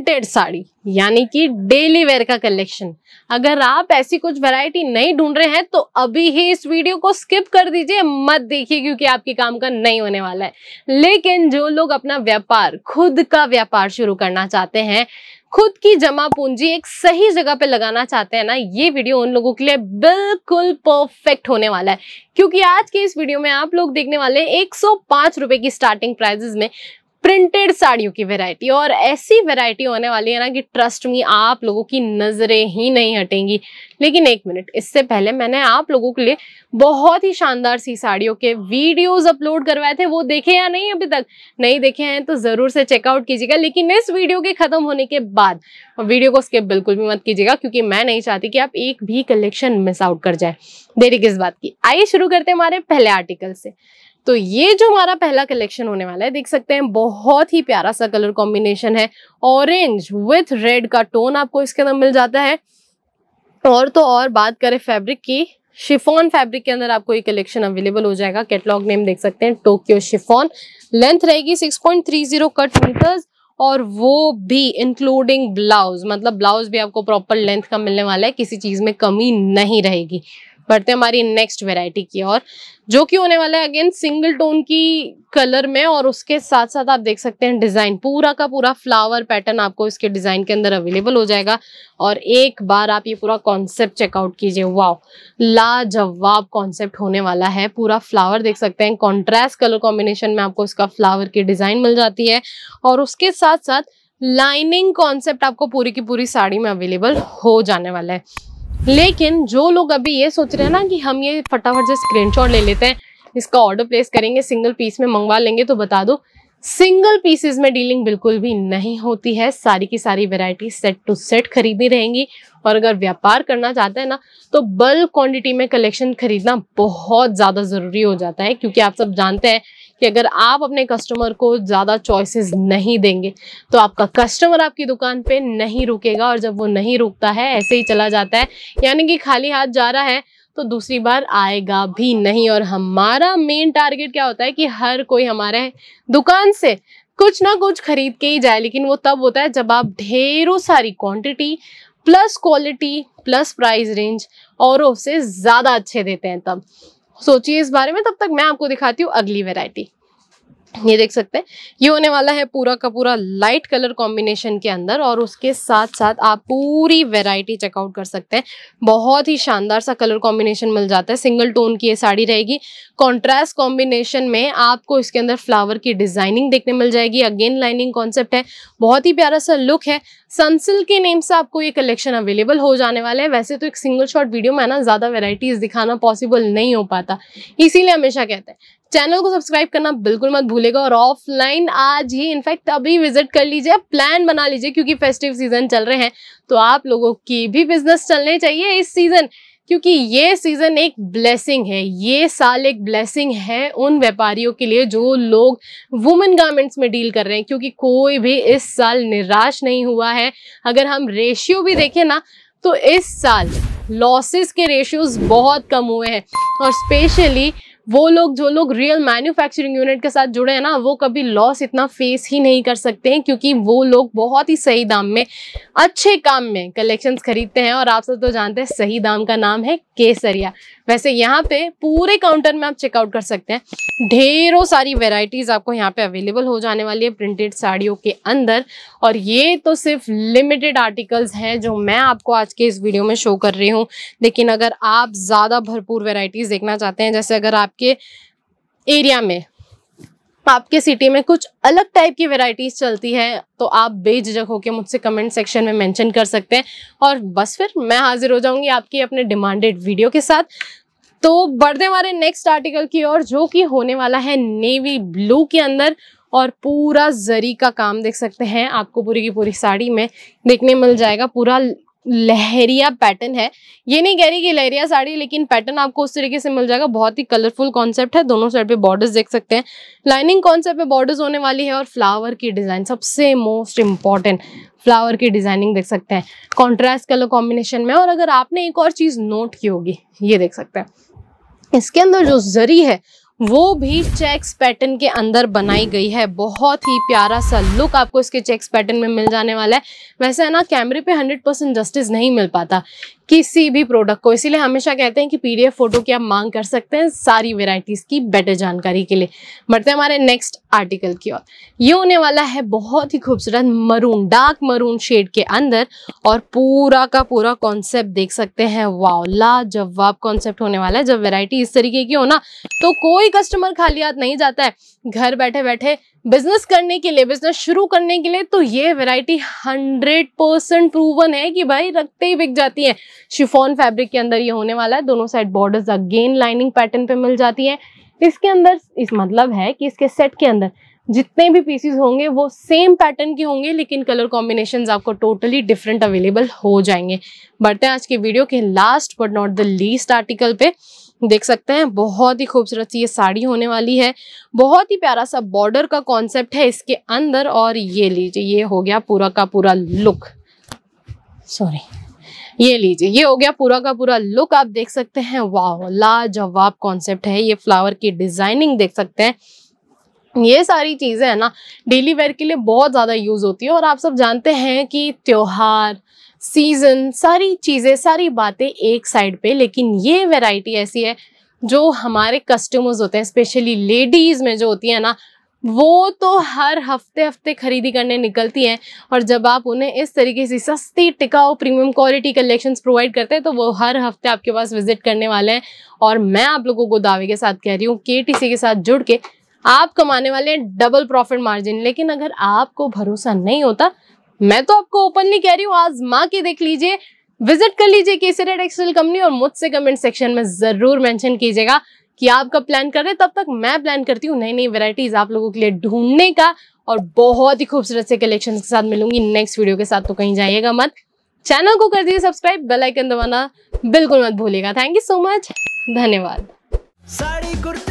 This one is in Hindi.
प्रिंटेड साड़ी यानी कि डेली वेयर का कलेक्शन अगर आप ऐसी कुछ वैरायटी नहीं ढूंढ रहे हैं तो अभी ही इस वीडियो को स्किप कर दीजिए मत देखिए क्योंकि आपके काम का नहीं होने वाला है लेकिन जो लोग अपना व्यापार खुद का व्यापार शुरू करना चाहते हैं खुद की जमा पूंजी एक सही जगह पे लगाना चाहते हैं ना ये वीडियो उन लोगों के लिए बिल्कुल परफेक्ट होने वाला है क्योंकि आज के इस वीडियो में आप लोग देखने वाले एक रुपए की स्टार्टिंग प्राइजेस में प्रिंटेड साड़ियों की वैरायटी और ऐसी वैरायटी होने वाली है ना कि ट्रस्ट में आप लोगों की नज़रें ही नहीं हटेंगी लेकिन एक मिनट इससे पहले मैंने आप लोगों के लिए बहुत ही शानदार सी साड़ियों के वीडियोस अपलोड करवाए थे वो देखे या नहीं अभी तक नहीं देखे हैं तो ज़रूर से चेकआउट कीजिएगा लेकिन इस वीडियो के ख़त्म होने के बाद वीडियो को स्किप बिल्कुल भी मत कीजिएगा क्योंकि मैं नहीं चाहती कि आप एक भी कलेक्शन मिस आउट कर जाए देरी किस बात की आइए शुरू करते हैं हमारे पहले आर्टिकल से तो ये जो हमारा पहला कलेक्शन होने वाला है देख सकते हैं बहुत ही प्यारा सा कलर कॉम्बिनेशन है ऑरेंज विथ रेड का टोन आपको इसके अंदर मिल जाता है और तो और बात करें फैब्रिक की शिफॉन फैब्रिक के अंदर आपको ये कलेक्शन अवेलेबल हो जाएगा कैटलॉग नेम देख सकते हैं टोक्यो शिफॉन लेंथ रहेगी 6.30 कट मीटर्स और वो भी इंक्लूडिंग ब्लाउज मतलब ब्लाउज भी आपको प्रॉपर लेंथ का मिलने वाला है किसी चीज में कमी नहीं रहेगी बढ़ते हमारी नेक्स्ट वेराइटी की और जो कि होने वाला है अगेन सिंगल टोन की कलर में और उसके साथ साथ आप देख सकते हैं डिजाइन पूरा का पूरा फ्लावर पैटर्न आपको इसके डिजाइन के अंदर अवेलेबल हो जाएगा और एक बार आप ये पूरा कॉन्सेप्ट चेकआउट कीजिए वाओ लाजवाब कॉन्सेप्ट होने वाला है पूरा फ्लावर देख सकते हैं कॉन्ट्रास्ट कलर कॉम्बिनेशन में आपको इसका फ्लावर की डिजाइन मिल जाती है और उसके साथ साथ लाइनिंग कॉन्सेप्ट आपको पूरी की पूरी साड़ी में अवेलेबल हो जाने वाला है लेकिन जो लोग अभी ये सोच रहे हैं ना कि हम ये फटाफट से स्क्रीनशॉट ले लेते हैं इसका ऑर्डर प्लेस करेंगे सिंगल पीस में मंगवा लेंगे तो बता दो सिंगल पीसेस में डीलिंग बिल्कुल भी नहीं होती है सारी की सारी वेराइटी सेट टू सेट खरीदी रहेंगी और अगर व्यापार करना चाहते हैं ना तो बल्क क्वांटिटी में कलेक्शन खरीदना बहुत ज़्यादा ज़रूरी हो जाता है क्योंकि आप सब जानते हैं कि अगर आप अपने कस्टमर को ज़्यादा चॉइसेस नहीं देंगे तो आपका कस्टमर आपकी दुकान पे नहीं रुकेगा और जब वो नहीं रुकता है ऐसे ही चला जाता है यानी कि खाली हाथ जा रहा है तो दूसरी बार आएगा भी नहीं और हमारा मेन टारगेट क्या होता है कि हर कोई हमारे दुकान से कुछ ना कुछ खरीद के ही जाए लेकिन वो तब होता है जब आप ढेरों सारी quantity plus quality plus price range और उसे ज़्यादा अच्छे देते हैं तब सोचिए इस बारे में तब तक मैं आपको दिखाती हूँ अगली वेराइटी ये देख सकते हैं ये होने वाला है पूरा का पूरा लाइट कलर कॉम्बिनेशन के अंदर और उसके साथ साथ आप पूरी वेराइटी चेकआउट कर सकते हैं बहुत ही शानदार सा कलर कॉम्बिनेशन मिल जाता है सिंगल टोन की ये साड़ी रहेगी कॉन्ट्रास्ट कॉम्बिनेशन में आपको इसके अंदर फ्लावर की डिजाइनिंग देखने मिल जाएगी अगेन लाइनिंग कॉन्सेप्ट है बहुत ही प्यारा सा लुक है सनसिल्क के नेम से आपको ये कलेक्शन अवेलेबल हो जाने वाला है वैसे तो एक सिंगल शॉट वीडियो में ना ज़्यादा वेराइटीज़ दिखाना पॉसिबल नहीं हो पाता इसीलिए हमेशा कहते हैं चैनल को सब्सक्राइब करना बिल्कुल मत भूलेगा और ऑफलाइन आज ही इनफैक्ट अभी विजिट कर लीजिए प्लान बना लीजिए क्योंकि फेस्टिव सीजन चल रहे हैं तो आप लोगों की भी बिजनेस चलने चाहिए इस सीजन क्योंकि ये सीज़न एक ब्लेसिंग है ये साल एक ब्लेसिंग है उन व्यापारियों के लिए जो लोग वुमेन गारमेंट्स में डील कर रहे हैं क्योंकि कोई भी इस साल निराश नहीं हुआ है अगर हम रेशियो भी देखें ना तो इस साल लॉसेस के रेशियोज बहुत कम हुए हैं और स्पेशली वो लोग जो लोग रियल मैन्युफैक्चरिंग यूनिट के साथ जुड़े हैं ना वो कभी लॉस इतना फेस ही नहीं कर सकते हैं क्योंकि वो लोग बहुत ही सही दाम में अच्छे काम में कलेक्शंस खरीदते हैं और आप सब तो जानते हैं सही दाम का नाम है केसरिया वैसे यहाँ पे पूरे काउंटर में आप चेकआउट कर सकते हैं ढेरों सारी वेराइटीज आपको यहाँ पे अवेलेबल हो जाने वाली है प्रिंटेड साड़ियों के अंदर और ये तो सिर्फ लिमिटेड आर्टिकल्स हैं जो मैं आपको आज के इस वीडियो में शो कर रही हूँ लेकिन अगर आप ज़्यादा भरपूर वेराइटीज़ देखना चाहते हैं जैसे अगर आपके एरिया में आपके सिटी में कुछ अलग टाइप की वेराइटीज़ चलती है तो आप बेझिझक होकर मुझसे कमेंट सेक्शन में मेंशन कर सकते हैं और बस फिर मैं हाजिर हो जाऊंगी आपकी अपने डिमांडेड वीडियो के साथ तो बढ़ते हमारे नेक्स्ट आर्टिकल की ओर जो कि होने वाला है नेवी ब्लू के अंदर और पूरा जरी का काम देख सकते हैं आपको पूरी की पूरी साड़ी में देखने मिल जाएगा पूरा लहरिया पैटर्न है ये नहीं कह रही कि लहरिया साड़ी लेकिन पैटर्न आपको उस तरीके से मिल जाएगा बहुत ही कलरफुल कॉन्सेप्ट है दोनों साइड पे बॉर्डर्स देख सकते हैं लाइनिंग कॉन्सेप्ट पे बॉर्डर्स होने वाली है और फ्लावर की डिज़ाइन सबसे मोस्ट इंपॉर्टेंट फ्लावर की डिज़ाइनिंग देख सकते हैं कॉन्ट्रास्ट कलर कॉम्बिनेशन में और अगर आपने एक और चीज़ नोट की होगी ये देख सकते हैं इसके अंदर जो जरी है वो भी चेक्स पैटर्न के अंदर बनाई गई है बहुत ही प्यारा सा लुक आपको इसके चेक्स पैटर्न में मिल जाने वाला है वैसे है ना कैमरे पे 100% जस्टिस नहीं मिल पाता किसी भी प्रोडक्ट को इसीलिए हमेशा कहते हैं कि पीडीएफ फोटो की आप मांग कर सकते हैं सारी वेराइटीज़ की बेटर जानकारी के लिए बढ़ते हैं हमारे नेक्स्ट आर्टिकल की ओर ये होने वाला है बहुत ही खूबसूरत मरून डार्क मरून शेड के अंदर और पूरा का पूरा कॉन्सेप्ट देख सकते हैं वावला जवाब कॉन्सेप्ट होने वाला है जब वेराइटी इस तरीके की हो ना तो कोई कस्टमर खाली हाथ नहीं जाता है घर बैठे बैठे बिजनेस करने के लिए बिजनेस शुरू करने के लिए तो ये वेराइटी हंड्रेड परसेंट प्रूवन है कि भाई रखते ही बिक जाती है शिफोन फैब्रिक के अंदर ये होने वाला है दोनों side borders again lining pattern पे मिल जाती है इसके अंदर इस मतलब है कि इसके सेट के अंदर जितने भी पीसीज होंगे वो सेम पैटर्न के होंगे लेकिन कलर कॉम्बिनेशन आपको टोटली डिफरेंट अवेलेबल हो जाएंगे बढ़ते हैं आज के वीडियो के last but not the least article पे देख सकते हैं बहुत ही खूबसूरत सी ये साड़ी होने वाली है बहुत ही प्यारा सा बॉर्डर का कॉन्सेप्ट है इसके अंदर और ये लीजिए ये हो गया पूरा का पूरा लुक सॉरी ये लीजिए ये हो गया पूरा का पूरा लुक आप देख सकते हैं वाह लाजवाब कॉन्सेप्ट है ये फ्लावर की डिजाइनिंग देख सकते हैं ये सारी चीज़ें है ना डेली वेयर के लिए बहुत ज़्यादा यूज़ होती है और आप सब जानते हैं कि त्योहार सीज़न सारी चीज़ें सारी बातें एक साइड पे लेकिन ये वेराइटी ऐसी है जो हमारे कस्टमर्स होते हैं स्पेशली लेडीज़ में जो होती है ना वो तो हर हफ्ते हफ्ते खरीदी करने निकलती हैं और जब आप उन्हें इस तरीके से सस्ती टिकाऊ प्रीमियम क्वालिटी कलेक्शंस प्रोवाइड करते हैं तो वो हर हफ्ते आपके पास विजिट करने वाले हैं और मैं आप लोगों को दावे के साथ कह रही हूँ के के साथ जुड़ के आप कमाने वाले हैं डबल प्रॉफिट मार्जिन लेकिन अगर आपको भरोसा नहीं होता मैं तो आपको ओपनली कह रही हूँ आजमा के देख लीजिए विजिट कर लीजिए केसरेट एक्सटेल कंपनी और मुझसे कमेंट सेक्शन में जरूर मेंशन कीजिएगा कि आप कब प्लान कर रहे हैं तब तक मैं प्लान करती हूँ नई नई वेराइटीज आप लोगों के लिए ढूंढने का और बहुत ही खूबसूरत से कलेक्शन के साथ मिलूंगी नेक्स्ट वीडियो के साथ तो कहीं जाइएगा मत चैनल को कर दीजिए सब्सक्राइब बेल आइकन दबाना बिल्कुल मत भूलिएगा थैंक यू सो मच धन्यवाद साड़ी कुर्ती